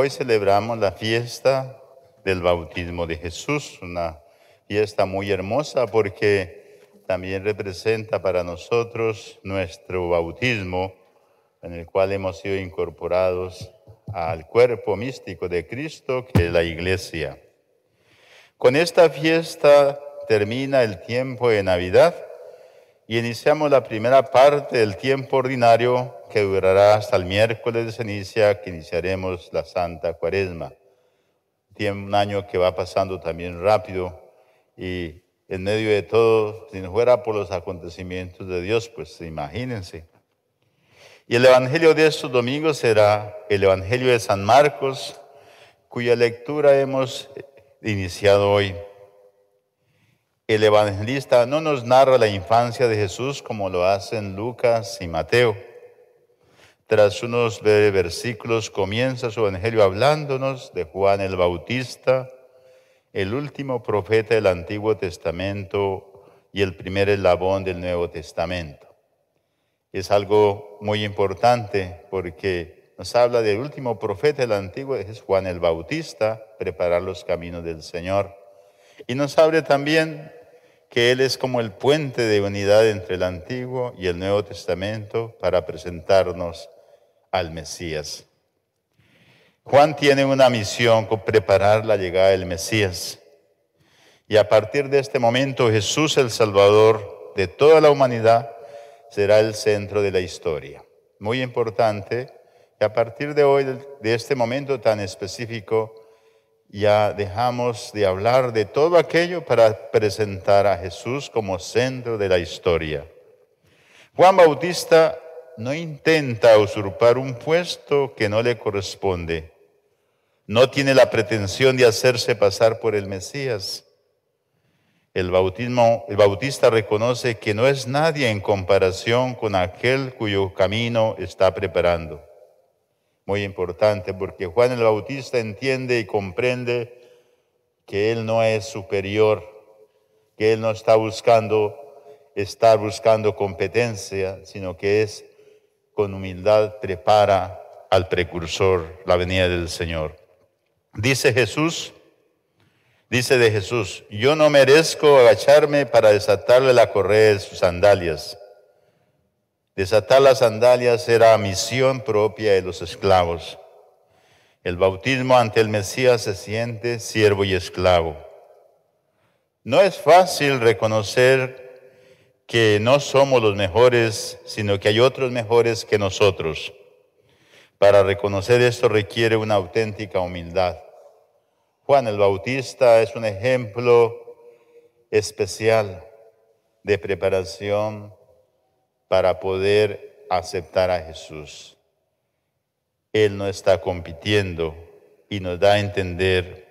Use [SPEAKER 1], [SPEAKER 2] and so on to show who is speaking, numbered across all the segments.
[SPEAKER 1] Hoy celebramos la fiesta del bautismo de Jesús, una fiesta muy hermosa porque también representa para nosotros nuestro bautismo en el cual hemos sido incorporados al cuerpo místico de Cristo que es la iglesia. Con esta fiesta termina el tiempo de Navidad y iniciamos la primera parte del tiempo ordinario que durará hasta el miércoles de cenicia, que iniciaremos la Santa Cuaresma. Tiene Un año que va pasando también rápido y en medio de todo, si no fuera por los acontecimientos de Dios, pues imagínense. Y el Evangelio de estos domingos será el Evangelio de San Marcos, cuya lectura hemos iniciado hoy el evangelista no nos narra la infancia de Jesús como lo hacen Lucas y Mateo. Tras unos versículos comienza su evangelio hablándonos de Juan el Bautista, el último profeta del Antiguo Testamento y el primer eslabón del Nuevo Testamento. Es algo muy importante porque nos habla del último profeta del Antiguo, es Juan el Bautista, preparar los caminos del Señor. Y nos abre también que Él es como el puente de unidad entre el Antiguo y el Nuevo Testamento para presentarnos al Mesías. Juan tiene una misión con preparar la llegada del Mesías. Y a partir de este momento Jesús el Salvador de toda la humanidad será el centro de la historia. Muy importante que a partir de hoy, de este momento tan específico, ya dejamos de hablar de todo aquello para presentar a Jesús como centro de la historia. Juan Bautista no intenta usurpar un puesto que no le corresponde. No tiene la pretensión de hacerse pasar por el Mesías. El, bautismo, el bautista reconoce que no es nadie en comparación con aquel cuyo camino está preparando muy importante porque Juan el Bautista entiende y comprende que Él no es superior, que Él no está buscando estar buscando competencia, sino que es con humildad prepara al precursor la venida del Señor. Dice Jesús, dice de Jesús, yo no merezco agacharme para desatarle la correa de sus sandalias. Desatar las sandalias era misión propia de los esclavos. El bautismo ante el Mesías se siente siervo y esclavo. No es fácil reconocer que no somos los mejores, sino que hay otros mejores que nosotros. Para reconocer esto requiere una auténtica humildad. Juan el Bautista es un ejemplo especial de preparación para poder aceptar a Jesús. Él no está compitiendo y nos da a entender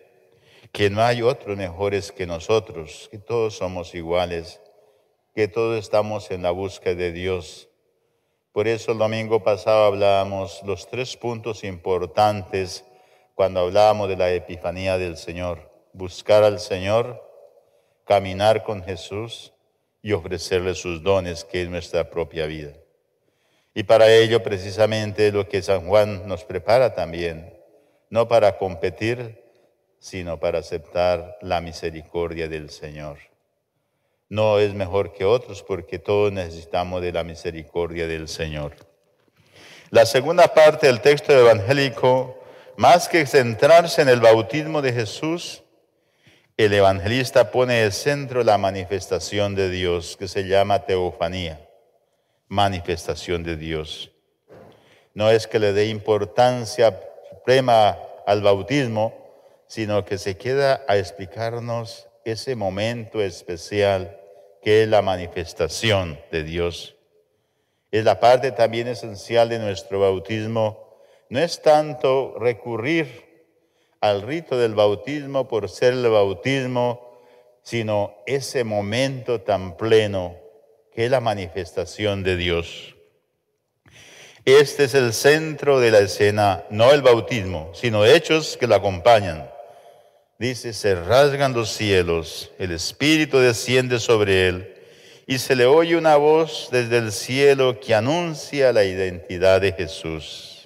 [SPEAKER 1] que no hay otros mejores que nosotros, que todos somos iguales, que todos estamos en la búsqueda de Dios. Por eso el domingo pasado hablábamos los tres puntos importantes cuando hablábamos de la epifanía del Señor. Buscar al Señor, caminar con Jesús y ofrecerle sus dones, que es nuestra propia vida. Y para ello precisamente lo que San Juan nos prepara también, no para competir, sino para aceptar la misericordia del Señor. No es mejor que otros porque todos necesitamos de la misericordia del Señor. La segunda parte del texto evangélico, más que centrarse en el bautismo de Jesús, el evangelista pone el centro la manifestación de Dios, que se llama teofanía, manifestación de Dios. No es que le dé importancia suprema al bautismo, sino que se queda a explicarnos ese momento especial que es la manifestación de Dios. Es la parte también esencial de nuestro bautismo. No es tanto recurrir al rito del bautismo por ser el bautismo, sino ese momento tan pleno que es la manifestación de Dios. Este es el centro de la escena, no el bautismo, sino hechos que lo acompañan. Dice, se rasgan los cielos, el Espíritu desciende sobre él y se le oye una voz desde el cielo que anuncia la identidad de Jesús.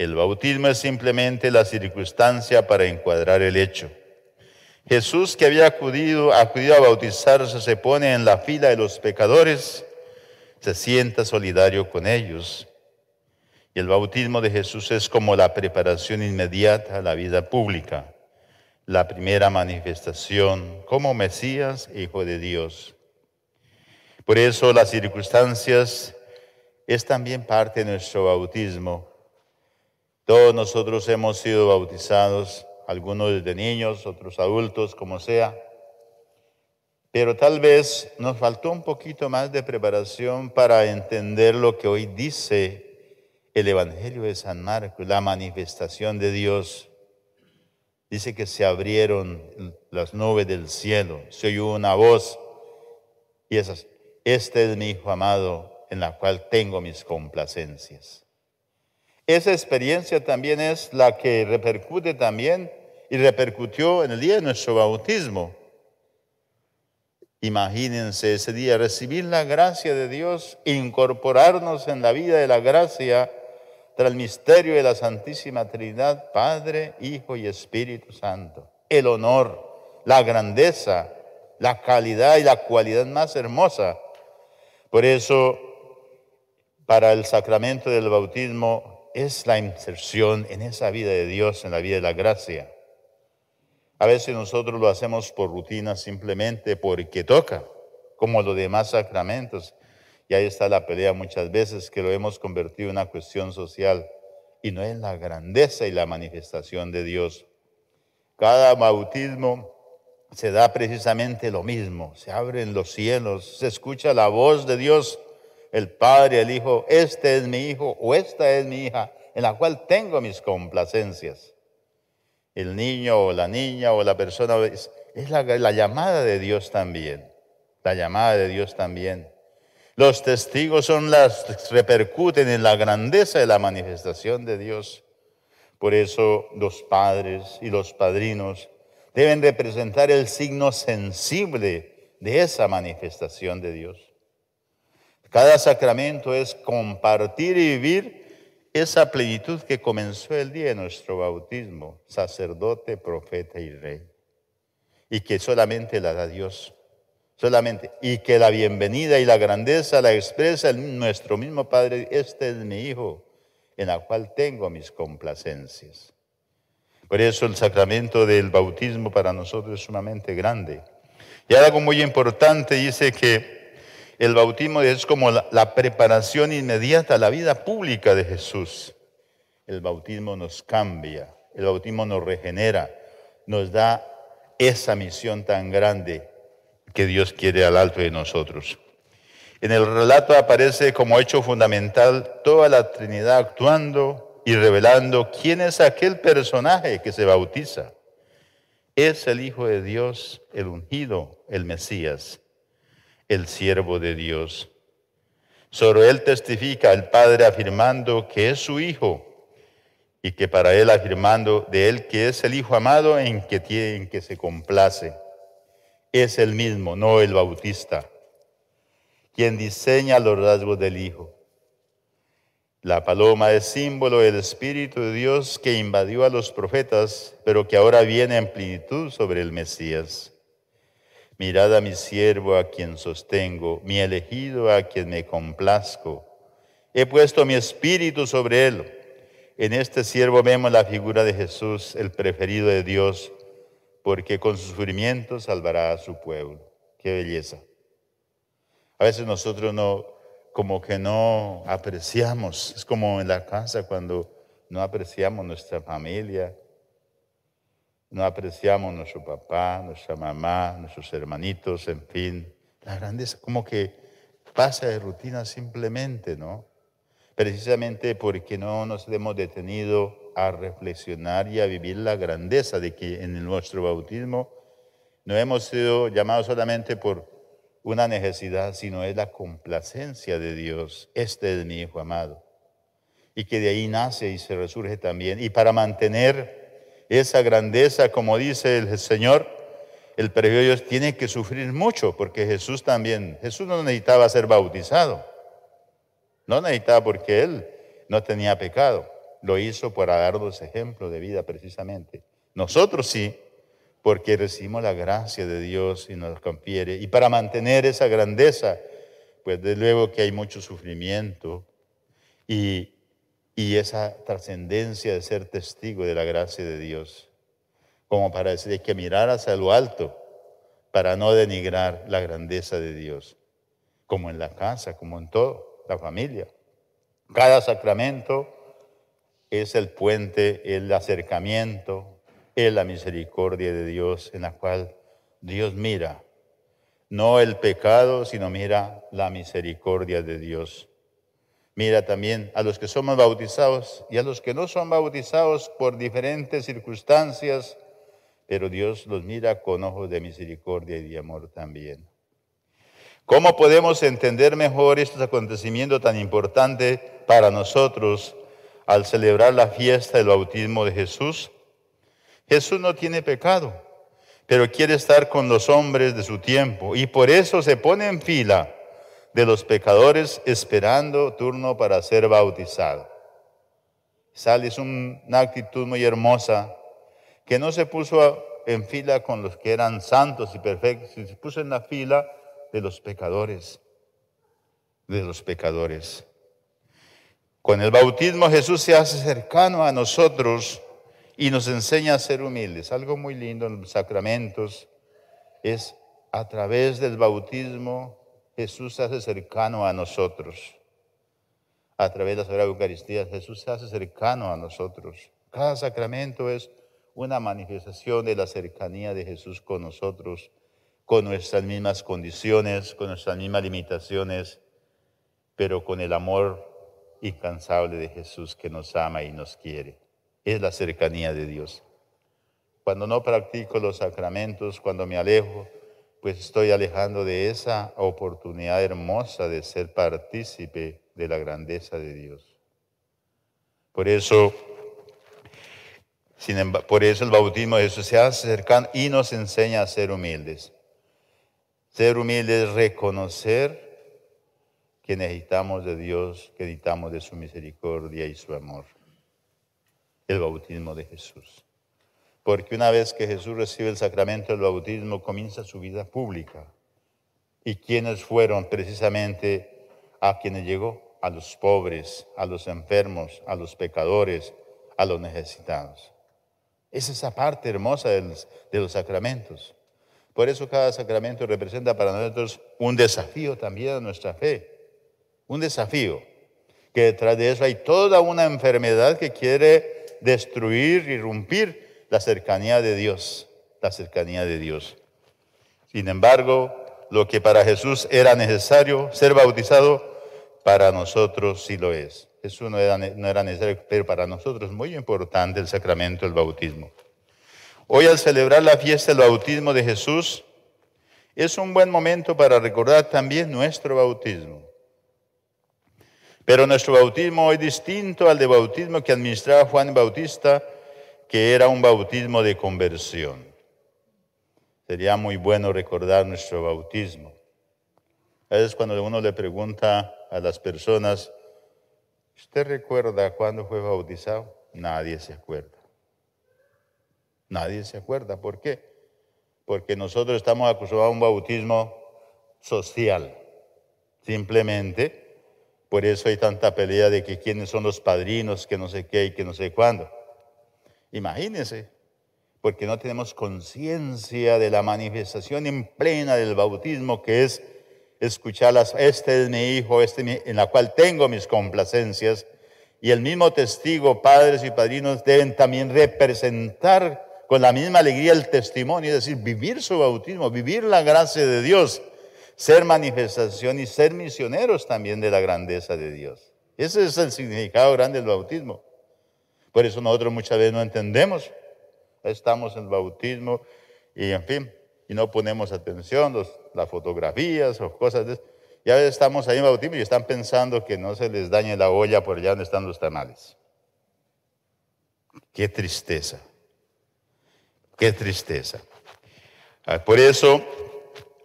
[SPEAKER 1] El bautismo es simplemente la circunstancia para encuadrar el hecho. Jesús, que había acudido, a bautizarse, se pone en la fila de los pecadores, se sienta solidario con ellos. Y el bautismo de Jesús es como la preparación inmediata a la vida pública, la primera manifestación como Mesías, Hijo de Dios. Por eso las circunstancias es también parte de nuestro bautismo, todos nosotros hemos sido bautizados, algunos desde niños, otros adultos, como sea. Pero tal vez nos faltó un poquito más de preparación para entender lo que hoy dice el Evangelio de San Marcos, la manifestación de Dios. Dice que se abrieron las nubes del cielo, se oyó una voz y esas, este es mi Hijo amado en la cual tengo mis complacencias. Esa experiencia también es la que repercute también y repercutió en el día de nuestro bautismo. Imagínense ese día, recibir la gracia de Dios, incorporarnos en la vida de la gracia tras el misterio de la Santísima Trinidad, Padre, Hijo y Espíritu Santo. El honor, la grandeza, la calidad y la cualidad más hermosa. Por eso, para el sacramento del bautismo, es la inserción en esa vida de Dios, en la vida de la gracia. A veces nosotros lo hacemos por rutina simplemente porque toca, como los demás sacramentos. Y ahí está la pelea muchas veces que lo hemos convertido en una cuestión social y no en la grandeza y la manifestación de Dios. Cada bautismo se da precisamente lo mismo, se abren los cielos, se escucha la voz de Dios el Padre el Hijo, este es mi Hijo o esta es mi hija, en la cual tengo mis complacencias. El niño o la niña o la persona es, la, llamada de Dios también, la llamada de Dios también. Los testigos son las repercuten en la grandeza de la manifestación de Dios. Por eso los padres y los padrinos deben representar el signo sensible de esa manifestación de Dios. Cada sacramento es compartir y vivir esa plenitud que comenzó el día de nuestro bautismo, sacerdote, profeta y rey, y que solamente la da Dios, solamente, y que la bienvenida y la grandeza la expresa nuestro mismo Padre, este es mi Hijo, en la cual tengo mis complacencias. Por eso el sacramento del bautismo para nosotros es sumamente grande. Y algo muy importante dice que el bautismo es como la, preparación inmediata a la vida pública de Jesús. El bautismo nos cambia, el bautismo nos regenera, nos da esa misión tan grande que Dios quiere al alto de nosotros. En el relato aparece como hecho fundamental toda la Trinidad actuando y revelando quién es aquel personaje que se bautiza. Es el Hijo de Dios, el ungido, el Mesías el siervo de Dios. Solo él testifica al Padre afirmando que es su Hijo y que para él afirmando de él que es el Hijo amado en que, tiene, en que se complace. Es el mismo, no el bautista, quien diseña los rasgos del Hijo. La paloma es símbolo del Espíritu de Dios que invadió a los profetas, pero que ahora viene en plenitud sobre el Mesías. Mirad a mi siervo a quien sostengo, mi elegido a quien me complazco. He puesto mi espíritu sobre él. En este siervo vemos la figura de Jesús, el preferido de Dios, porque con su sufrimiento salvará a su pueblo. Qué belleza. A veces nosotros no, como que no apreciamos. Es como en la casa cuando no apreciamos nuestra familia, no apreciamos a nuestro papá, nuestra mamá, nuestros hermanitos, en fin. La grandeza como que pasa de rutina simplemente, ¿no? Precisamente porque no nos hemos detenido a reflexionar y a vivir la grandeza de que en nuestro bautismo no hemos sido llamados solamente por una necesidad, sino es la complacencia de Dios. Este es mi Hijo amado. Y que de ahí nace y se resurge también. Y para mantener esa grandeza, como dice el Señor, el previo tiene que sufrir mucho, porque Jesús también, Jesús no necesitaba ser bautizado, no necesitaba porque él no tenía pecado, lo hizo para darnos ejemplo de vida precisamente. Nosotros sí, porque recibimos la gracia de Dios y nos confiere, y para mantener esa grandeza, pues de luego que hay mucho sufrimiento y y esa trascendencia de ser testigo de la gracia de Dios, como para decir, que mirar hacia lo alto para no denigrar la grandeza de Dios, como en la casa, como en toda la familia. Cada sacramento es el puente, el acercamiento, es la misericordia de Dios en la cual Dios mira, no el pecado, sino mira la misericordia de Dios. Mira también a los que somos bautizados y a los que no son bautizados por diferentes circunstancias, pero Dios los mira con ojos de misericordia y de amor también. ¿Cómo podemos entender mejor estos acontecimientos tan importantes para nosotros al celebrar la fiesta del bautismo de Jesús? Jesús no tiene pecado, pero quiere estar con los hombres de su tiempo y por eso se pone en fila de los pecadores esperando turno para ser bautizado. Sale, es una actitud muy hermosa que no se puso en fila con los que eran santos y perfectos, se puso en la fila de los pecadores, de los pecadores. Con el bautismo Jesús se hace cercano a nosotros y nos enseña a ser humildes. Algo muy lindo en los sacramentos es a través del bautismo Jesús se hace cercano a nosotros. A través de la Sagrada Eucaristía, Jesús se hace cercano a nosotros. Cada sacramento es una manifestación de la cercanía de Jesús con nosotros, con nuestras mismas condiciones, con nuestras mismas limitaciones, pero con el amor incansable de Jesús que nos ama y nos quiere. Es la cercanía de Dios. Cuando no practico los sacramentos, cuando me alejo, pues estoy alejando de esa oportunidad hermosa de ser partícipe de la grandeza de Dios. Por eso, sin, por eso el bautismo de Jesús se hace cercano y nos enseña a ser humildes. Ser humildes es reconocer que necesitamos de Dios, que necesitamos de su misericordia y su amor. El bautismo de Jesús porque una vez que Jesús recibe el sacramento del bautismo comienza su vida pública. ¿Y quiénes fueron precisamente a quienes llegó? A los pobres, a los enfermos, a los pecadores, a los necesitados. Es esa parte hermosa de los, sacramentos. Por eso cada sacramento representa para nosotros un desafío también a nuestra fe. Un desafío. Que detrás de eso hay toda una enfermedad que quiere destruir, irrumpir la cercanía de Dios, la cercanía de Dios. Sin embargo, lo que para Jesús era necesario ser bautizado, para nosotros sí lo es. Eso no era, no era necesario, pero para nosotros es muy importante el sacramento del bautismo. Hoy al celebrar la fiesta del bautismo de Jesús, es un buen momento para recordar también nuestro bautismo. Pero nuestro bautismo hoy distinto al de bautismo que administraba Juan Bautista, que era un bautismo de conversión. Sería muy bueno recordar nuestro bautismo. A veces cuando uno le pregunta a las personas, ¿usted recuerda cuándo fue bautizado? Nadie se acuerda. Nadie se acuerda. ¿Por qué? Porque nosotros estamos acostumbrados a un bautismo social. Simplemente, por eso hay tanta pelea de que quiénes son los padrinos, que no sé qué y que no sé cuándo. Imagínense, porque no tenemos conciencia de la manifestación en plena del bautismo que es escucharlas, este es mi hijo, este en la cual tengo mis complacencias. Y el mismo testigo, padres y padrinos, deben también representar con la misma alegría el testimonio, es decir, vivir su bautismo, vivir la gracia de Dios, ser manifestación y ser misioneros también de la grandeza de Dios. Ese es el significado grande del bautismo. Por eso nosotros muchas veces no entendemos. Estamos en el bautismo y en fin, y no ponemos atención, los, las fotografías o cosas de eso. Y estamos ahí en bautismo y están pensando que no se les dañe la olla por allá donde están los tamales. Qué tristeza. Qué tristeza. Ah, por eso,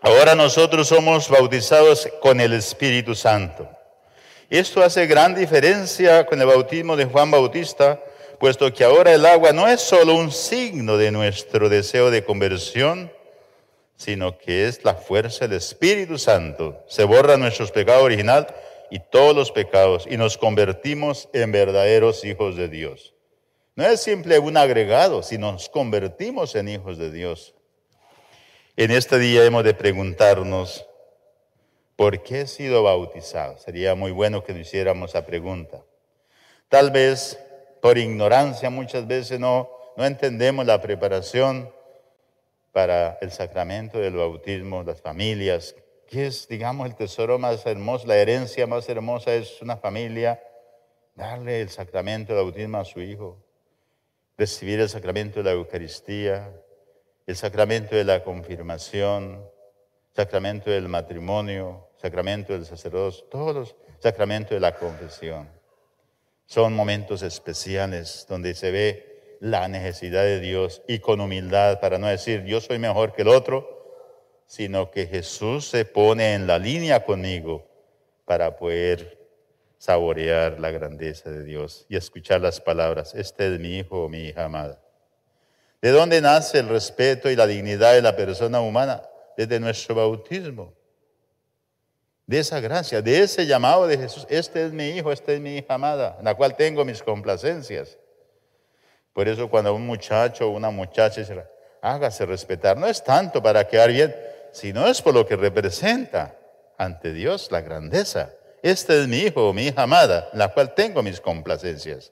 [SPEAKER 1] ahora nosotros somos bautizados con el Espíritu Santo. Esto hace gran diferencia con el bautismo de Juan Bautista, puesto que ahora el agua no es solo un signo de nuestro deseo de conversión, sino que es la fuerza del Espíritu Santo. Se borra nuestros pecados original y todos los pecados y nos convertimos en verdaderos hijos de Dios. No es simple un agregado, sino nos convertimos en hijos de Dios. En este día hemos de preguntarnos, ¿por qué he sido bautizado? Sería muy bueno que nos hiciéramos esa pregunta. Tal vez por ignorancia muchas veces no, no entendemos la preparación para el sacramento del bautismo, las familias, que es, digamos, el tesoro más hermoso, la herencia más hermosa es una familia, darle el sacramento del bautismo a su hijo, recibir el sacramento de la Eucaristía, el sacramento de la confirmación, sacramento del matrimonio, sacramento del sacerdocio, todos los sacramentos de la confesión. Son momentos especiales donde se ve la necesidad de Dios y con humildad para no decir yo soy mejor que el otro, sino que Jesús se pone en la línea conmigo para poder saborear la grandeza de Dios y escuchar las palabras, este es mi hijo o mi hija amada. ¿De dónde nace el respeto y la dignidad de la persona humana? Desde nuestro bautismo de esa gracia, de ese llamado de Jesús. Este es mi hijo, esta es mi hija amada, en la cual tengo mis complacencias. Por eso cuando un muchacho o una muchacha dice, hágase respetar, no es tanto para quedar bien, sino es por lo que representa ante Dios la grandeza. Este es mi hijo o mi hija amada, en la cual tengo mis complacencias.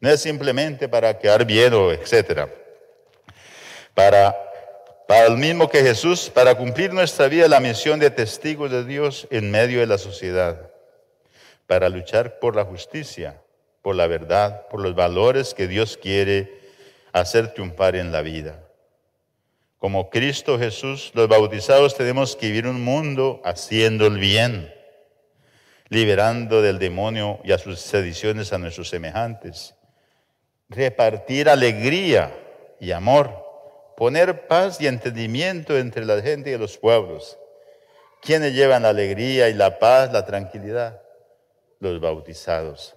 [SPEAKER 1] No es simplemente para quedar bien o etcétera. Para para el mismo que Jesús, para cumplir nuestra vida la misión de testigos de Dios en medio de la sociedad, para luchar por la justicia, por la verdad, por los valores que Dios quiere hacer triunfar en la vida. Como Cristo Jesús, los bautizados tenemos que vivir un mundo haciendo el bien, liberando del demonio y a sus sediciones a nuestros semejantes, repartir alegría y amor poner paz y entendimiento entre la gente y los pueblos. ¿Quiénes llevan la alegría y la paz, la tranquilidad? Los bautizados,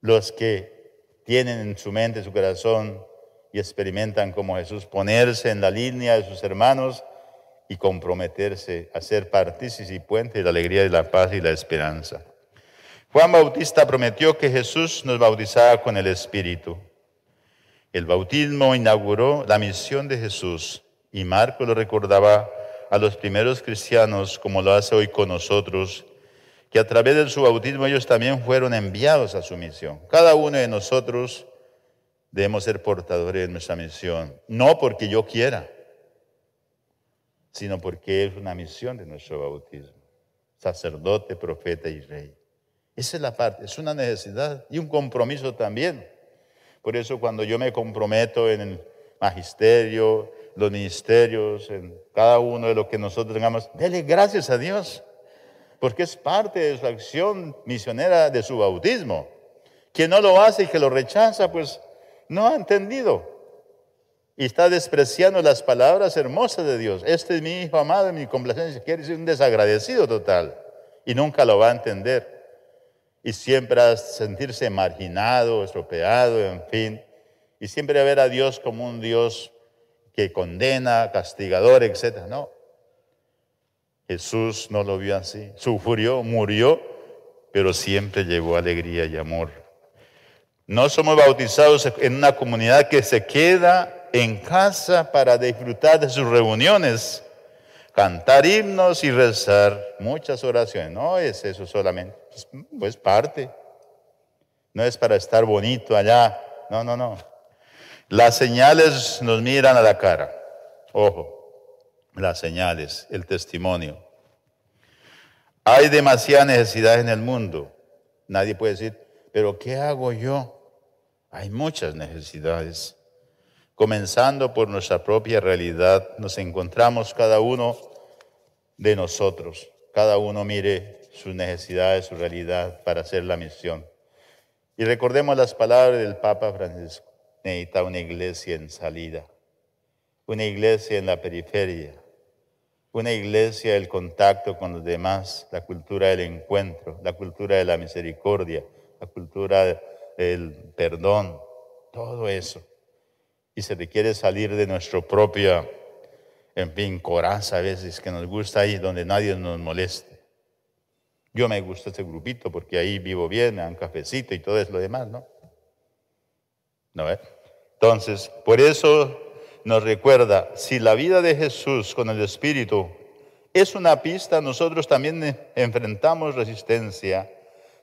[SPEAKER 1] los que tienen en su mente, su corazón y experimentan como Jesús ponerse en la línea de sus hermanos y comprometerse a ser partícipes y puente de la alegría de la paz y la esperanza. Juan Bautista prometió que Jesús nos bautizaba con el Espíritu. El bautismo inauguró la misión de Jesús y Marco lo recordaba a los primeros cristianos como lo hace hoy con nosotros, que a través de su bautismo ellos también fueron enviados a su misión. Cada uno de nosotros debemos ser portadores de nuestra misión, no porque yo quiera, sino porque es una misión de nuestro bautismo. Sacerdote, profeta y rey. Esa es la parte, es una necesidad y un compromiso también por eso cuando yo me comprometo en el magisterio, los ministerios, en cada uno de los que nosotros tengamos, dele gracias a Dios, porque es parte de su acción misionera, de su bautismo. Quien no lo hace y que lo rechaza, pues no ha entendido y está despreciando las palabras hermosas de Dios. Este es mi hijo amado, mi complacencia, quiere decir un desagradecido total y nunca lo va a entender y siempre a sentirse marginado, estropeado, en fin, y siempre a ver a Dios como un Dios que condena, castigador, etc. No. Jesús no lo vio así. Sufrió, murió, pero siempre llevó alegría y amor. No somos bautizados en una comunidad que se queda en casa para disfrutar de sus reuniones, cantar himnos y rezar muchas oraciones. No es eso solamente. Pues, pues, parte. No es para estar bonito allá. No, no, no. Las señales nos miran a la cara. Ojo, las señales, el testimonio. Hay demasiada necesidad en el mundo. Nadie puede decir, pero ¿qué hago yo? Hay muchas necesidades. Comenzando por nuestra propia realidad, nos encontramos cada uno de nosotros. Cada uno mire sus necesidades, su realidad para hacer la misión. Y recordemos las palabras del Papa Francisco. Necesita una iglesia en salida, una iglesia en la periferia, una iglesia del contacto con los demás, la cultura del encuentro, la cultura de la misericordia, la cultura del perdón, todo eso. Y se requiere salir de nuestro propio, en fin, coraza a veces que nos gusta ahí donde nadie nos molesta yo me gusta ese grupito porque ahí vivo bien, me dan cafecito y todo eso lo demás, ¿no? ¿No Entonces, por eso nos recuerda, si la vida de Jesús con el Espíritu es una pista, nosotros también enfrentamos resistencia,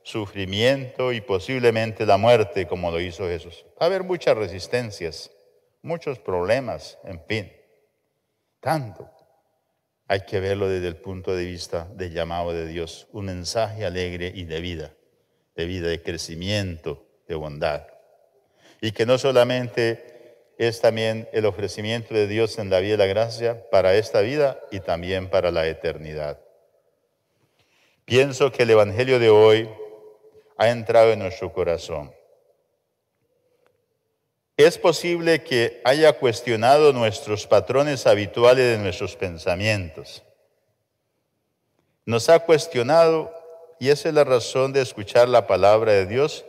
[SPEAKER 1] sufrimiento y posiblemente la muerte, como lo hizo Jesús. Va a haber muchas resistencias, muchos problemas, en fin, tanto hay que verlo desde el punto de vista del llamado de Dios, un mensaje alegre y de vida, de vida, de crecimiento, de bondad. Y que no solamente es también el ofrecimiento de Dios en la vida de la gracia para esta vida y también para la eternidad. Pienso que el Evangelio de hoy ha entrado en nuestro corazón es posible que haya cuestionado nuestros patrones habituales de nuestros pensamientos. Nos ha cuestionado y esa es la razón de escuchar la palabra de Dios,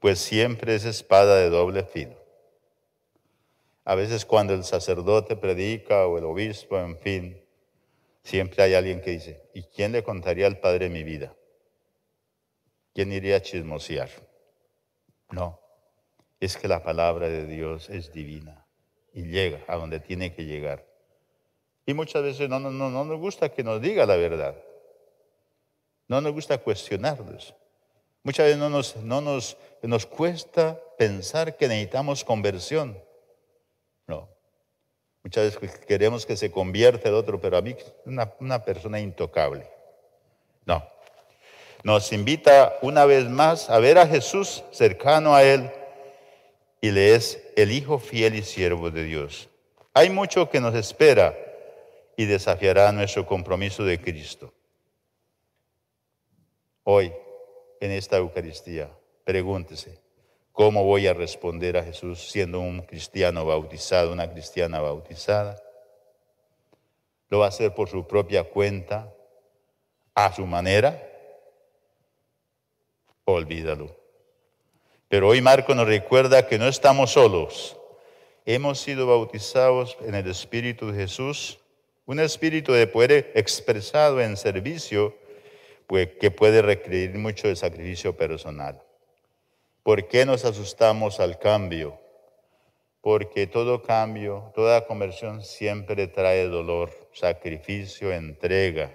[SPEAKER 1] pues siempre es espada de doble filo. A veces cuando el sacerdote predica o el obispo, en fin, siempre hay alguien que dice, ¿y quién le contaría al Padre mi vida? ¿Quién iría a chismosear? No es que la palabra de Dios es divina y llega a donde tiene que llegar. Y muchas veces no, no, no, no nos gusta que nos diga la verdad. No nos gusta cuestionarnos. Muchas veces no, nos, nos, cuesta pensar que necesitamos conversión. No. Muchas veces queremos que se convierta el otro, pero a mí es una persona intocable. No. Nos invita una vez más a ver a Jesús cercano a Él y le es el Hijo fiel y siervo de Dios. Hay mucho que nos espera y desafiará nuestro compromiso de Cristo. Hoy, en esta Eucaristía, pregúntese, ¿cómo voy a responder a Jesús siendo un cristiano bautizado, una cristiana bautizada? ¿Lo va a hacer por su propia cuenta, a su manera? Olvídalo. Pero hoy Marco nos recuerda que no estamos solos. Hemos sido bautizados en el Espíritu de Jesús, un espíritu de poder expresado en servicio, pues, que puede requerir mucho de sacrificio personal. ¿Por qué nos asustamos al cambio? Porque todo cambio, toda conversión siempre trae dolor, sacrificio, entrega.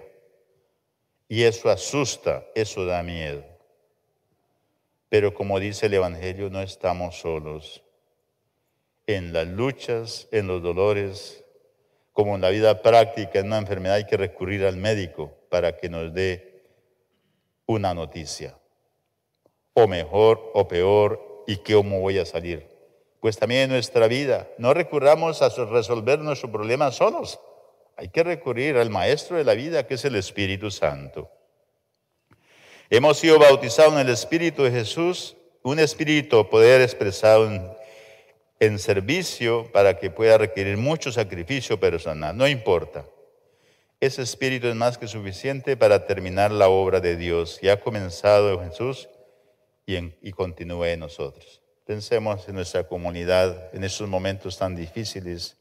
[SPEAKER 1] Y eso asusta, eso da miedo. Pero como dice el Evangelio, no estamos solos. En las luchas, en los dolores, como en la vida práctica, en una enfermedad hay que recurrir al médico para que nos dé una noticia. O mejor o peor, y cómo voy a salir. Pues también en nuestra vida, no recurramos a resolver nuestro problemas solos. Hay que recurrir al Maestro de la vida, que es el Espíritu Santo. Hemos sido bautizados en el Espíritu de Jesús, un Espíritu poder expresado en, servicio para que pueda requerir mucho sacrificio personal, no importa. Ese espíritu es más que suficiente para terminar la obra de Dios que ha comenzado en Jesús y, en, y continúa en nosotros. Pensemos en nuestra comunidad en estos momentos tan difíciles,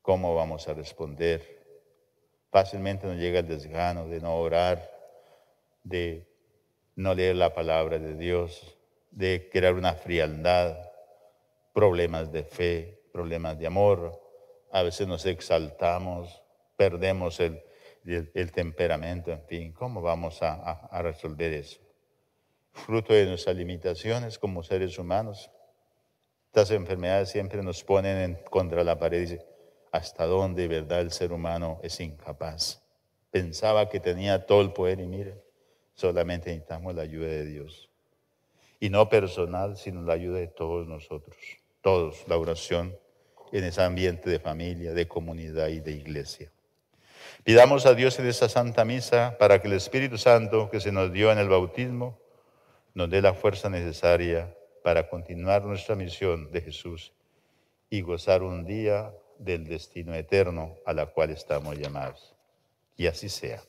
[SPEAKER 1] cómo vamos a responder. Fácilmente nos llega el desgano de no orar, de no leer la palabra de Dios, de crear una frialdad, problemas de fe, problemas de amor. A veces nos exaltamos, perdemos el, temperamento, en fin, ¿cómo vamos a, resolver eso? Fruto de nuestras limitaciones como seres humanos, estas enfermedades siempre nos ponen en, contra la pared y dicen, hasta dónde, ¿verdad? El ser humano es incapaz. Pensaba que tenía todo el poder y mire, Solamente necesitamos la ayuda de Dios. Y no personal, sino la ayuda de todos nosotros. Todos, la oración en ese ambiente de familia, de comunidad y de iglesia. Pidamos a Dios en esta Santa Misa para que el Espíritu Santo que se nos dio en el bautismo nos dé la fuerza necesaria para continuar nuestra misión de Jesús y gozar un día del destino eterno a la cual estamos llamados. Y así sea.